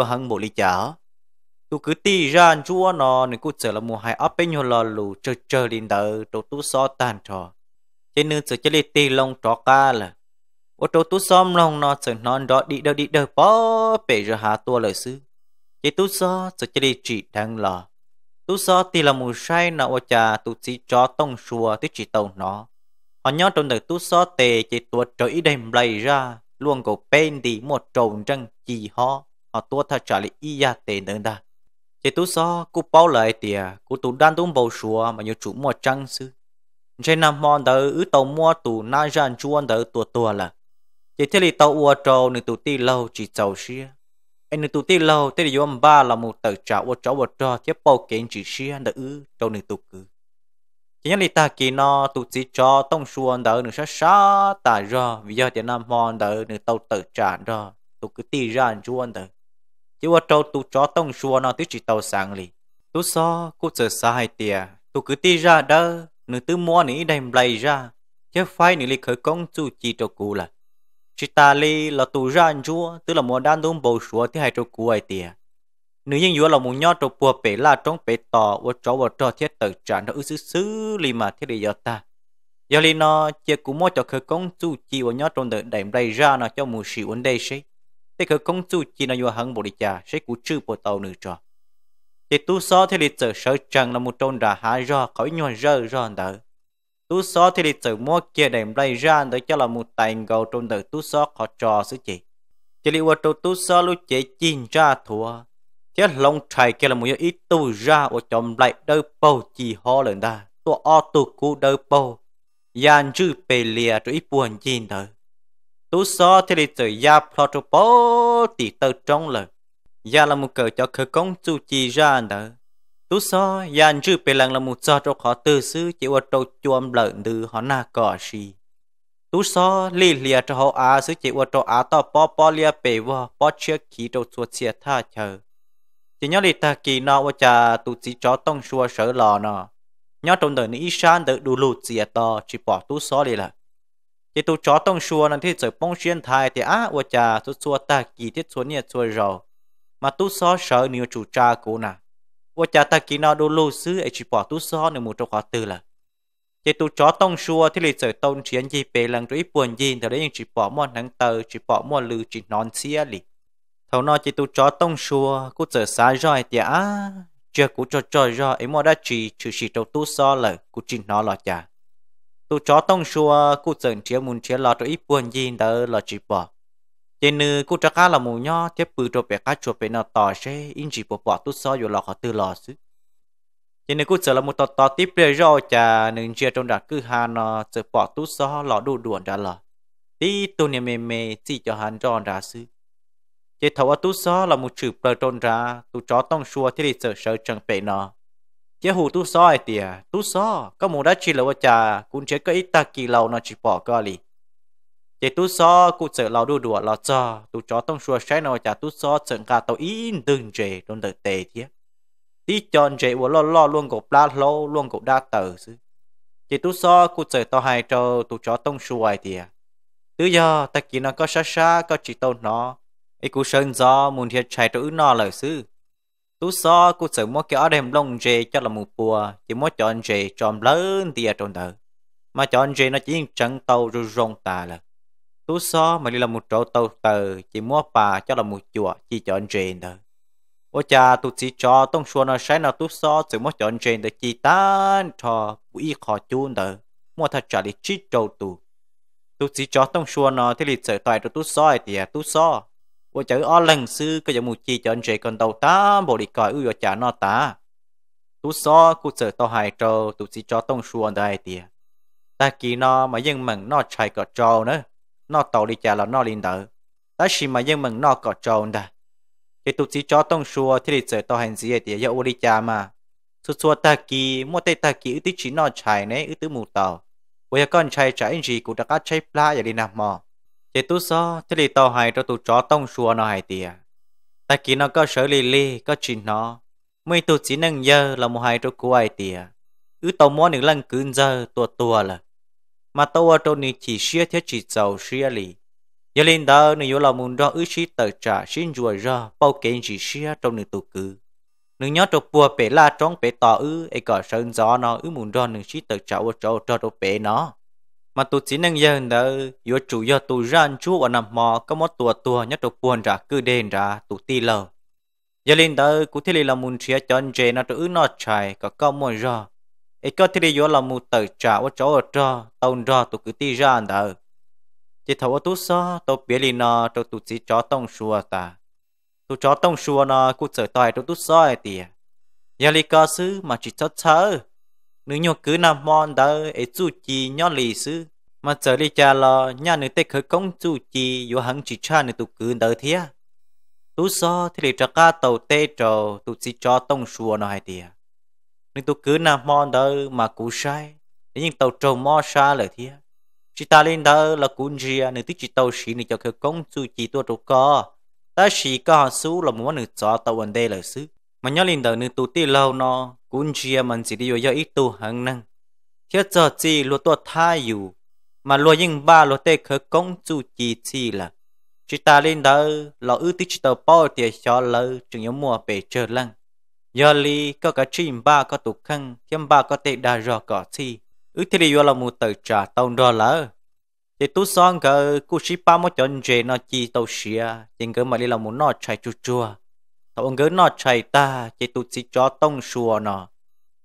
cứ ti ra chúa nó nên cứ trở là một hai áp bên nhau lù chờ chờ lên đỡ cho tú so tàn trò thế nên sẽ chờ chơi tì lông trò ca là ô đầu tú xóm lông nó sẽ non đó đi đâu đi đâu bỏ bể rồi hạ tua lời sư thế tú so sẽ chờ chơi chỉ đang lò tú so tì là một sai nào cha tú chỉ cho tông xua tí chỉ tàu nó họ nhớ trong đời tu so tề chỉ tua trời đêm lầy ra luôn cổ bên đi một trồn trăng chỉ họ họ tua thật trả lại y ra à, tề nâng ta chỉ tu so cú bao lại tìa cú tu đan tung bầu sùa mà nhiều chủ mua trăng sư trên nam mòn đỡ ứ tàu mua tù na ran chuan đỡ tua tua là chỉ thế thì tàu ua trâu nên tụ ti lâu chỉ giàu xia anh nên tụ ti lâu thế thì yom ba là một tờ trả ua trâu ua trâu tiếp bao kiện chỉ xia đỡ ứ trâu nên tụ cứ chỉ nhắc ta kỳ nó tụ chỉ cho tông xuân đỡ nửa sát sát ta ra vì giờ tiền nam mòn đỡ nửa tàu tự tràn ra tụ cứ ti ra chuôn đỡ chỉ qua trâu tụ cho tông xuân nó tứ chỉ tàu sáng lì tụ so cú chờ sai tiề tụ cứ ti ra đỡ nửa tứ mua nỉ đem lấy ra chứ phải nửa lì khởi công chu chỉ cho cú là chỉ ta lì là tụ ra chua tức là mua đan đúng bầu xua thì hai cho cú ai tiề nữ nhân vừa là một nhau trộn bùa bể là trong bể tỏ và trò và trò thiết tự trả nó ư xứ xứ li mà thiết để giờ ta giờ li nó chia cũng mua cho khởi công chu chi và nhau trong đợi đẩy đầy ra nó cho một sự vấn đề sĩ thế khởi công chu chi nó vừa hăng bộ đi trả sẽ cú chư bộ tàu nữ trò thì tu so thì lịch sử sở chẳng là một trong đã hạ do khỏi nhau rơ ra đỡ tu so thì lịch sử mua kia đẩy đầy ra để cho là một tài gầu trong đợi tu so họ trò sứ chỉ chỉ li và tu so lúc chế chín ra thua thế long chạy kia là một ít tu ra ở chồng lại đỡ bầu chỉ họ lần ta tu o tu cú đỡ bầu yan chữ bề lìa rồi ít buồn gì nữa tu so thì lịch sử ya plo tu bố thì tơ trong lời ya là một cờ cho khờ công chu chi ra nữa tu so yan chữ bề lần là một do cho họ từ xứ chỉ ở trâu chuông lợn từ họ na cỏ gì tu so li lìa cho họ á xứ chỉ ở trâu á to po bò lìa bề vò bò chia khí trâu chuột chia tha chờ chỉ nhớ lịch ta kỳ nọ và cha tụ chỉ cho tông xua sở lò nọ nhớ trong đời ní san được đủ lụt gì to chỉ bỏ tú xó đi là chỉ tụ cho tông xua nên thì trời phong xuyên thai thì á và cha tụ xua ta kỳ thiết xua nhiệt xua rồi mà tú xó sở nhiều chủ cha cố nà và cha ta kỳ nọ đủ lụt xứ ấy chỉ bỏ tú xó nên một trong khó từ là chỉ tụ cho tông xua thì lịch trời tông chiến gì bề lần rồi buồn gì thì đấy chỉ bỏ mòn nắng tờ chỉ bỏ mòn lư chỉ non xia lì thầu nó chỉ tu chó tông xua cú chờ xa rồi thì á chưa cú cho cho rồi ấy mua đã chỉ trừ chỉ đầu tu so lời cú chỉ nó là chả tu chó tông xua cú chờ chia muốn chia lo cho ít buồn gì đỡ là chỉ bỏ trên nữ cú cho cá là mù nho tiếp bự trộp bé cá chuột bé nó tỏ xe in chỉ bỏ bỏ tu so rồi lọ họ tư lọ xứ trên nữ cú chờ là một tọt tọt tiếp rồi do chả nương chia trong đặt cứ hà nó chờ bỏ tu so lọ đủ đuổi ra lọ tí tu niệm mê mê chỉ cho hắn tròn ra xứ chế thấu ở tu so là một chữ bờ trôn ra tu chó tông xua thì đi sợ sợ chẳng bể nó chế hù tu so ai tìa tu so có một đã chỉ lâu cha cũng chế có ít ta kỳ lâu nó chỉ bỏ cơ lì chế tu so cụ sợ lâu đu đùa lo cho tu chó tông xua sẽ nó cha tu so chẳng cả tàu in đừng chế đừng đợi tệ thiếp tí chọn chế của lo lo luôn gặp đa lâu luôn gặp đa tờ chứ chế tu so cụ sợ tao hai trâu tu chó tông xua ai tìa tứ giờ ta kỳ nó có xa xa có chỉ tao nó ấy cú sơn gió muốn thiệt chạy trở nó lời sư tú so cú sợ mua kéo đem lông rề cho là một bùa chỉ mua chọn rề tròn lớn thì ở trong đời mà chọn rề nó chỉ chẳng tàu rồi rong tà là tú so mà đi là một chỗ tàu tờ chỉ mua bà cho là một chùa chỉ chọn rề thôi ô cha tu chỉ cho tông xua nó sáng nó tú so chỉ mua chọn rề để chỉ tan cho bụi khó chun đời mua thật trả lý chỉ trâu tù tu chỉ cho tông xua nó thì lịch sợ tại cho tú so thì tú so vô chữ o lần sư có giống một chi cho anh chị còn tàu ta bộ đi còi ưu trả nó ta tú so cụ sở to hải trâu tú chỉ cho tông xuồng đại tìa ta kỳ nó mà dân mừng nó chạy cọ trâu nữa nó tàu đi trả là nó liền đỡ ta chỉ mà dân mừng nó cọ trâu đã cái tú chỉ cho tông xuồng thì đi sở to hành gì tìa giờ ô đi trả mà số số ta kỳ mua tay ta kỳ ưu tí chỉ nó chạy nấy ưu tứ mù tàu bây giờ con chạy anh gì cũng đã cắt chạy pla giờ đi nằm mò chế tu so thế thì tàu hải cho tụ chó tông xua nó hải tìa tại kỳ nó có sở lì lì có chuyện nó mấy tụ chỉ nâng giờ là một hải cho cú hải tìa ứ tàu mua những lần cứ giờ tua tua là mà tàu ở chỗ này chỉ xia thế chỉ giàu xia lì giờ lên đó nếu yếu là muốn đo ứ xí tờ trả xin rùa ra bao kiện chỉ xia trong nửa tụ cứ nửa nhớ trong bùa bể la trong bể tỏ ứ ấy có sơn gió nó ứ muốn đo nửa xí tờ trả ở chỗ cho trong bể nó mà tụi chỉ năng dân đỡ yếu chủ yếu tụi ran chú ở nằm mò có một tụa tụa nhất được buồn ra cứ đền ra tụi ti lờ giờ lên đỡ cụ thể là muốn chia cho anh nó tự nó chạy có có muốn ra ấy có thể yếu là muốn tự trả ở chỗ ở cho tàu ra tụi cứ ti ra đỡ, chỉ thấu tụi sao tụi biết lên nó tụi tụi chỉ cho tông xua ta tụi cho tông xua nó cụ sợ tài tụi tụi ấy thì giờ lên cơ xứ mà chỉ cho sợ nữ nhô cứ nằm mòn đó ấy chủ chi nhó lì sư mà giờ đi cha lo nhà nữ tê khởi công chủ chi vô hẳn chỉ cha nữ tụ cứ đỡ thế tú so thì lì cho ca tàu tê trầu tụ chỉ cho tông xua nó hay tìa nữ tụ cứ nằm mòn đó mà cú sai để những tàu trâu mò xa lời thế chỉ ta lên đó là cún gì nữ tích chỉ tàu xí nữ cho khởi công chủ chi tua tụ co ta xí có họ sú là muốn nữ cho tàu vấn đề lời sư mà nhớ lên đó nữ tụ tê lâu nó cũng chia mình chỉ đi yo ít tu hàng năng thiết giờ chỉ lo to thai dù mà lo những ba lo tê khờ công chủ chỉ chỉ là chỉ ta lên đó lo ư tí chỉ tàu bao tiền cho lỡ chừng nhóm mua về chờ lăng giờ li có cả chim ba có tụ khăn thêm ba có tê đa rò cỏ chi ư thế li yo là một tờ trả tông đó lỡ thì tu son cờ cú sĩ ba một chân nó chi tàu xia tiền cờ mà đi là muốn nọ chạy chua chua tao ông gỡ nó chạy ta chỉ tu xí cho tông xùa nó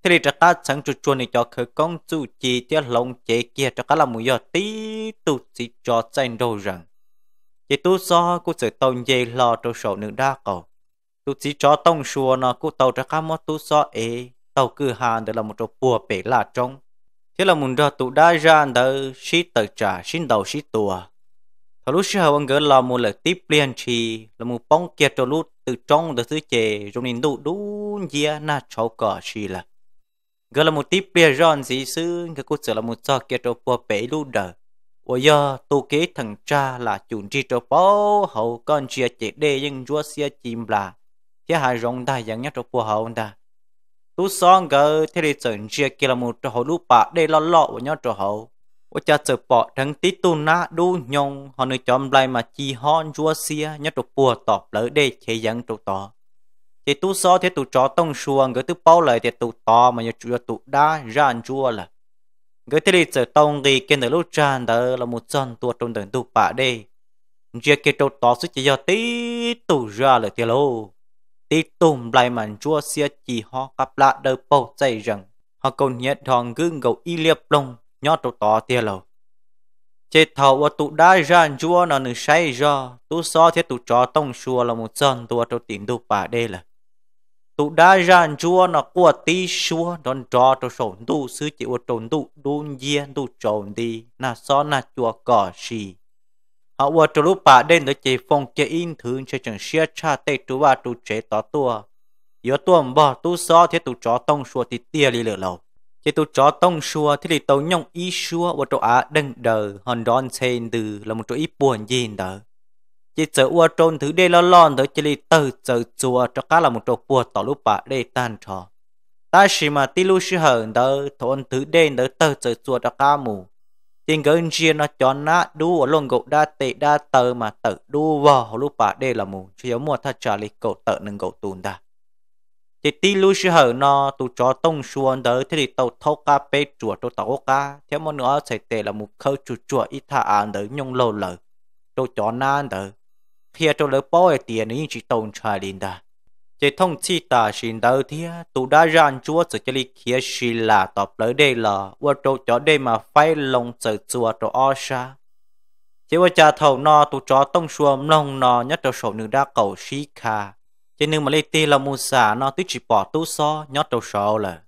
thế thì cho ta chẳng chuột chuột này cho khởi công chủ chỉ tiếc lòng chế kia cho cá là mũi giờ tí tu xí cho chạy đâu rằng chỉ tu so cô sự tông dây lo cho sổ nữ đa cầu tu xí cho tông xùa nó cô tàu cho cá mất tu so ế tàu cứ hàn để là một chỗ bùa bể là trong thế là muốn cho tụt đa ra đó sĩ tờ trả xin đầu sĩ tùa thằng lúc sau ông gỡ là một lời tiếp liên chi là một bóng kia cho lúc từ trong từ thứ chè rồi nên đủ đủ nhiều na cháu cả xì là gờ là một tiếp bia ròn gì sư cái cốt sửa là một cho kia cho bò bể lu đờ ôi giờ tu kế thằng cha là chủ chi cho bao hậu con chia chế đê nhưng chúa xia chim là thế hai rong ta dạng nhất cho bò hậu ta tu son gờ thế để chia kia là một cho hậu lu bạc đê lo lọ của nhau cho hậu ว่าจะเจอปอทั้งติตุนะดูยงหอนึจอมไลมาจีฮอนจัวเสียยัดตุปัวตอบเลอเดเชยังตุต่อเจตุซอเทตุจอต้องชวงเกตุเป้าเลยเทตุตอมันยัจุยตุได้รานจัวละเกตุเลยเจอตองกีเกนเดลุจานเดอละมุจันตัวตรงเดินตุปะเดเจเกตุต่อสุจยติตุราเลยเทโล ติตุมไลมันจัวเสียจีฮอกับละเดอเป้าใจรังฮอกงเนียทองกึ่งเกาอีเลียบลง nhó tụ tỏ tia lầu chế thầu ở tụ đá ra chúa nó nửa say ra tụ so thế tụ chó tông xua là một chân tụ tụ tìm tụ bà đê là tụ đá ra chúa nó qua tí xua đón chó tụ sổ tụ sư chỉ ở trồn tụ đun nhiên tụ trồn đi na so na chúa cỏ xì họ qua tụ lúc bà đê nữa chế phong chế in thương chế chẳng xia cha tê tụ bà tụ chế tỏ tụ yếu tuồng bỏ tụ so thế tụ chó tông xua thì tia li lửa lầu chỉ tu cho tông xua thì lì tàu nhông y xua và chỗ á đừng đờ hòn đòn sen từ là một chỗ ít buồn gì đờ chỉ sợ ua trôn thứ đê lo lon tới chỉ lì tờ sợ chua cho cá là một chỗ buồn tỏ lúc bà đê tan trò ta chỉ mà ti lu sư hờn đờ thôn thứ đê đờ tờ sợ chua cho cá mù tiền gần chia nó cho nó đu ở lồng gỗ đa tệ đa tờ mà tờ đu vào lúc bà đê là mù chỉ mua thật trả lì cậu tờ nâng gỗ tùn đà thì tí lưu sư hở nó tụ cho tông xuống đó thì thì tàu thâu ca bê chùa tụ tàu ca thế mà nữa sẽ tệ là một khâu chùa chùa ít thà ăn à, đó nhung lâu lợ tụ cho nan đó phía tụ lỡ bao cái tiền nên chỉ tông trả liền đó chỉ thông chi ta xin đầu thì tụ đã ran chúa sẽ cho lý kia xì là tập lỡ đây là và tụ cho đây mà phải lòng sự chùa tụ o sa chỉ ว่าจะเท่านอตุจอต้องชวมลงนอยัดตัวสมนึงได้เก่าชีคา cho nên mà lấy tiền là mua xả nó tích chỉ bỏ tu so nhót đầu sọ là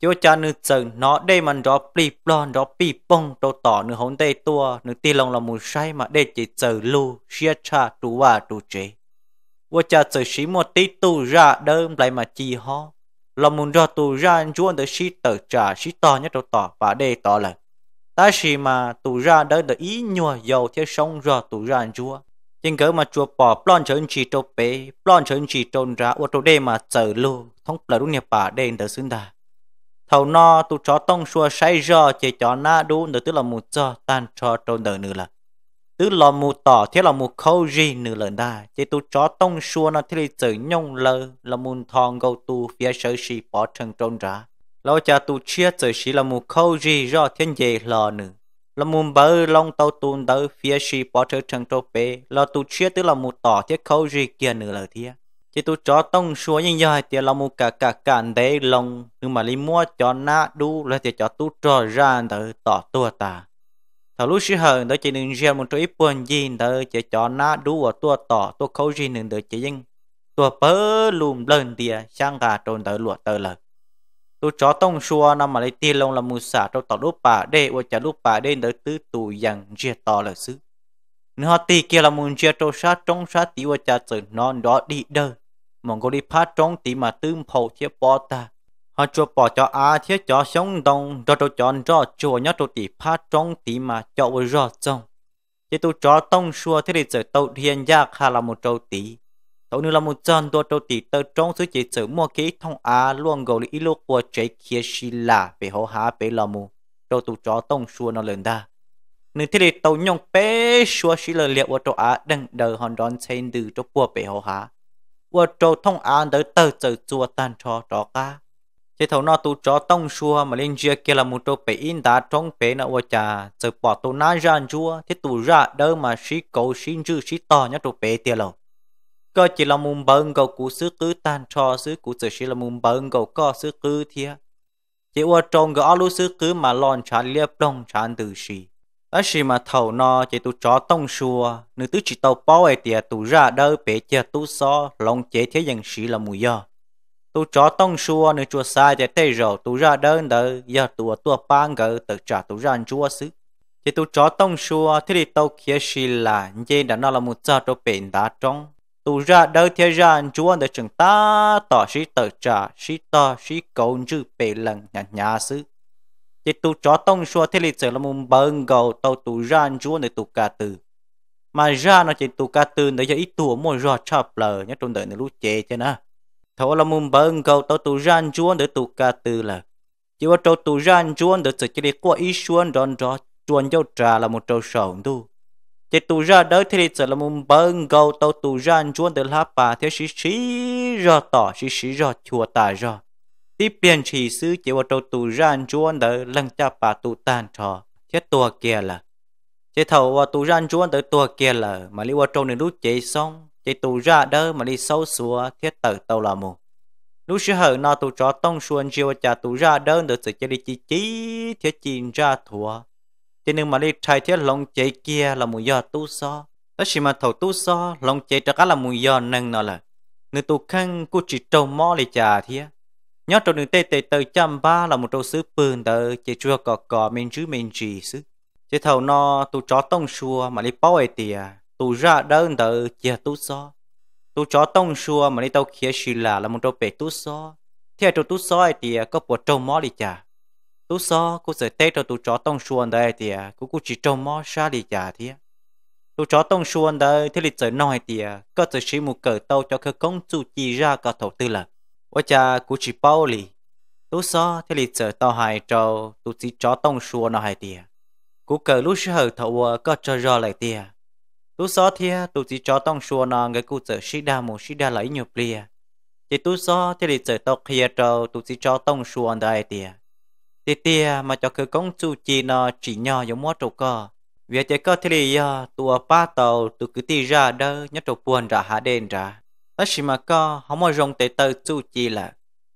cho cha nữ chừng nó đây mà rõ bì blon rõ bì bông đồ tỏ nữ hôn tê tua nữ tiền lòng là mua say mà đây chỉ chờ lu xia cha tu và tu chế vợ cha chờ xí một tí tu ra đơn lại mà chi ho là muốn rõ tu ra chuông tới xí tờ trà xí to nhất đồ tỏ và đây tỏ là ta xì mà tu ra đơn tới ý nhua dầu thế sông rõ tu ra chúa nhưng cỡ mà chùa bỏ plon chở chỉ trâu bé plon chở chỉ trôn ra ô tô đê mà chờ lù thông là đúng nhập bà đê đỡ xứng đà thầu no tụ chó tông xua say do chế chó na đủ đỡ tức là một cho tan cho trôn đỡ nữa là tức là một tỏ thế là một khâu gì nữa lần đà chế tụ chó tông xua nó thế là chở nhông lơ là muốn thòng gầu tu phía sở sĩ bỏ trần trôn ra lâu cha tụ chia chở sĩ là một khâu gì do thiên về lò nữa là muốn bơ long tàu tuần tới phía xì bỏ trở trần trâu bê là tụ chia tức là một tỏ thiết khâu gì kia nữa là thia chỉ tụ chó tông xua nhưng giờ thì là một cả cả cản đấy lòng nhưng mà đi mua cho na đu là thì cho tụ trò ra tờ tỏ tua ta thằng lúc xưa hờn đó chỉ đừng riêng một chút ít buồn gì tờ chỉ cho na đu ở tua tỏ tua khâu gì nữa tờ chỉ dưng tua bơ lùm lên tìa sang cả trôn tờ lụa tờ lời tu chó tông xua nó mà lấy tiền lông là mù xả trong tỏ lúc bà để và chả lúc bà đến đỡ tứ tù dằn chia to là xứ nếu họ tì kia là mù chia trâu sát trong sát tí và chả sự non đó đi đơ mong có đi phá trong tí mà tương phổ chia bỏ ta họ cho bỏ cho à chia cho sống đông cho trâu chọn cho chùa nhớ trâu tí phá trong tí mà cho vừa rõ trong chỉ tu chó tông xua thế thì sự tàu thiên gia khá là một trâu tí tổ nữ là một chân đua đầu tỷ tờ trong số chỉ sử mua khí thông á luôn gầu lý lô của chế kia xì là về hô há về là mù đầu tụ chó tông xua nó lên đa nữ thế thì tổ nhung bé xua xì là liệu của tổ á đừng đợi hòn đón xem từ chỗ của về hô há của tổ thông á đỡ tờ chờ chua tan cho chó cá thế thầu nó tụ chó tông xua mà lên chia kia là một chỗ bé in đá trong bé nó của cha chờ bỏ tổ ná ra chua thế tụ ra đỡ mà xí cầu xin chữ xí to nhất chỗ bé tiệt lầu ก็จิลมุมเบิงก็กูซื้อกือตันชอซื้อกูจะชิลมุมเบิงก็ก็ซื้อกือเทียจิว่าจงก็อาลูซื้อกือมาลอนฉันเรียบลงฉันตื่นสีอาชีมาเท่านอจิตุจอต้องชัวนึกตุจิตเอาป้อไอเตียตุราเดอเปเจตุซอลงเจเทียยังสีละมุยอตุจอต้องชัวนึกจัวซาจะเตยรอตุราเดินเดอยาตัวตัวปางเกอตึกจ่าตุรานจัวซื้อ chỉ tu chó tông xua thì đi tàu kia xì là như đã nó là một trò đồ bền đá trong tu ra đâu thế ra chúa chú anh đã chừng ta tỏ sĩ tờ trà sĩ tỏ sĩ cầu chữ bề lần nhà nhà sư chỉ tu chó tông xua thế lịch sử là mùng bần cầu tàu tu ra chúa để anh tu ca từ mà ra nó chỉ tu ca từ để cho ít tu mua rõ chập lờ nhất trong đời này lúc chế cho na thấu là mùng bần cầu tàu tu ra chúa để anh tu ca từ là chỉ có trâu tu ra chúa để anh chỉ để qua ít xuân đòn rõ chuồn giáo trà là một trâu sầu tu chế tu ra đỡ thì giờ là mùng bưng gầu tàu tu ra anh chuôn từ lá bà theo sĩ sĩ ra tỏ sĩ sĩ ra chùa tà ra tiếp biển chỉ sư chế vào tàu tu ra anh chuôn từ lăng cha bà tu tàn trò thế tua kia là thế thầu vào tu ra anh chuôn từ tua kia là mà lưu vào trong này lúc chế xong chế tu ra đỡ mà đi sâu xua thiết tử tàu là mùng lúc sư hở nó tu chó tông xuân chiều cha tu ra đỡ được sự chế đi chi chi thế chi ra thua cho nên mà đi thay thế lòng chế kia là mùi do tu so đó chỉ mà thầu tu so lòng chế cho cá là mùi do nâng nó là người tu khăn cô chỉ trâu mò lì trà thế nhớ trong đường tê tê tờ trăm ba là một trâu sứ bươn tờ chế chua cò cò mình chứ mình chỉ sứ chế thầu nó tu chó tông xua mà đi bao ấy tìa tu ra đơn tờ chế tu so tu chó tông xua mà đi tàu kia xì là là một trâu bể tu so theo trâu tu so ấy tìa có bộ trâu mò lì trà tôi so cô sẽ tết cho tôi chó tông xuân đây thì à, cô cô chỉ trông mò xa đi già thì tôi chó tông xuân đây thì lịch sử nói thì à, có thể sử một cờ tàu cho cơ công chủ chỉ ra cả thổ tư là và cha cô chỉ bao lì tôi so thì lịch sử tàu hải trâu tôi chỉ chó tông xuân nó hải thì à. cô cờ lúc sơ thầu có cho ra lại thì tôi so thì tôi chỉ chó tông xuân nó người cô sẽ sĩ đa một sử đa lấy nhiều bia thì tôi so thì lịch sử tàu kia trâu tôi chỉ chó tông xuân đây thì tì tì à, mà cho cứ công chủ chi nó chỉ nhỏ giống mua trâu cò việc chế có thế thì à, tụa ba tàu tụ cứ tì ra đỡ nhất trâu buồn ra hạ đền ra tất xì mà có họ mua rong tế tờ chủ chi là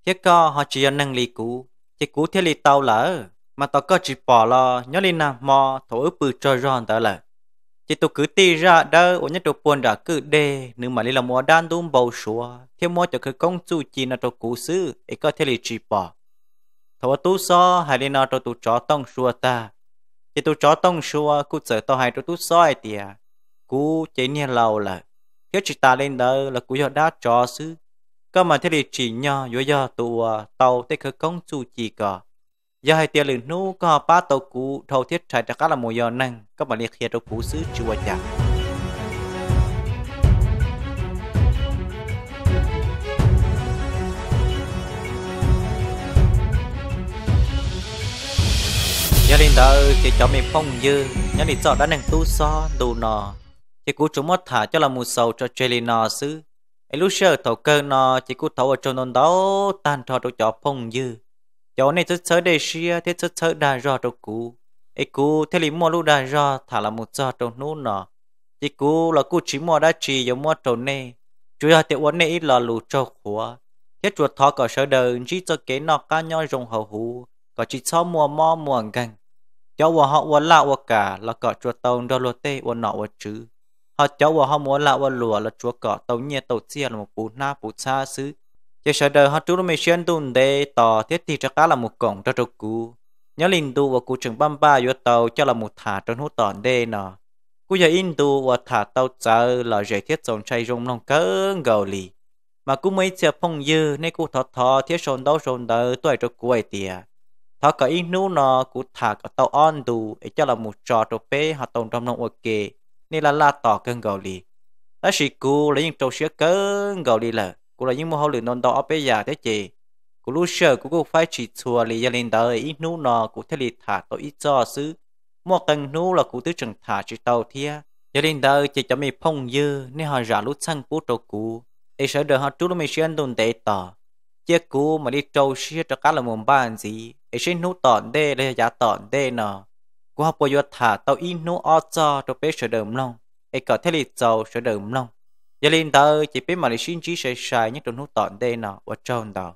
thế có họ chỉ năng lý cũ chế cũ thế thì tàu lỡ mà tàu có chỉ bỏ lo nhớ lên nào mò thổ ức bự cho ròn tới là chỉ tụ cứ tì ra đỡ ổn nhất trâu buồn ra cứ đê nhưng mà đi là mua đan đúng bầu sủa thì mua cho cứ công chủ chi nó trâu cũ xứ ấy có thế thì chỉ bỏ thầu tu so hai đi nó cho tu chó tông xua ta chỉ tu chó tông xua cú sợ tao hai cho tu soi tiề cú chỉ nhiên lâu là cái chỉ ta lên đó là cú giờ đã chó xứ cơ mà thế thì chỉ nhờ yo yo tu tàu tới khởi công chu chỉ cả giờ hai tiền lương nu có ba tàu cú thầu thiết trải cho các là một giờ năng các mà liệt hiện cho cú xứ chùa chẳng nhớ đến đó chỉ cho mình phong dư nhớ đến cho đã nàng tu so đủ nọ chỉ cú chúng mất thả cho là mù sầu cho chơi nọ xứ ấy lúc sơ thầu cơ nọ chỉ cú thầu ở chỗ nón đó tan thọ đồ cho phong dư Chỗ này chút sớ đề xia thế chút sớ đa rò đồ cú ấy cú thế lý mò lúc đa rò thả là một rò đồ nú nọ chỉ cú là cú chỉ mò đã chỉ giống mò trầu nê chủ yếu tiểu vấn nê ít là lù trâu khóa thế chuột thọ có sơ đời chỉ cho kế nọ ca nhau rồng hầu hú có chỉ sau mùa mò mùa gành cháu của họ uốn lão uốn cả là cọ chùa tông đo lô tê uốn nọ uốn chứ họ cháu của họ muốn lão uốn lùa là chùa cọ tông nhẹ tàu chia là một bù na bù xa xứ chỉ sợ đời họ chú mình xuyên tuôn đê tỏ thiết thì cho cá là một cổng cho trục cú nhớ linh tu và cụ trưởng băm ba vô tàu cho là một thả trong hút tòn đê nọ cú giờ in tu và thả tàu chờ là giải thiết dòng chay rung lòng cỡ gầu lì mà cú mấy chưa phong dư nên cú thọ thọ thiết sồn đâu sồn đỡ tuổi trâu cú ấy tiệt họ cái ít nụ nó cụ thả cái tàu on đủ để cho là một trò trò phê họ tổng trong nông ok nên là la tỏ cơn gầu lì Ta chỉ cụ lấy những trâu sữa cơn gầu lì là cụ là những mô hồ lửa non đó ở bây giờ thế chị cụ lúc sơ cụ cũng phải chỉ chùa lì gia đình đời ít nụ nó cụ thấy lì thả tàu ít cho xứ một cần nụ là cụ tứ trường thả chỉ tàu thia gia đình đời chỉ cho mình phong dư nên họ giả lúc sang của trâu cụ ấy sợ được họ trú lúc mình xuyên đồn tệ tỏ chiếc cụ mà đi trâu sữa cho cá là một bàn gì ไอชินูตอนเดเลยยาตอนเดเนาะกูฮับปยถาเตาอินูออจอตัวเป็ดเฉดิมลงไอกอเทลิจาวเฉดิมลงยาลินเตอร์จีเป็ดมาลิชินจีเฉยๆนี่ตัวนูตอนเดเนาะว่าจอนดาว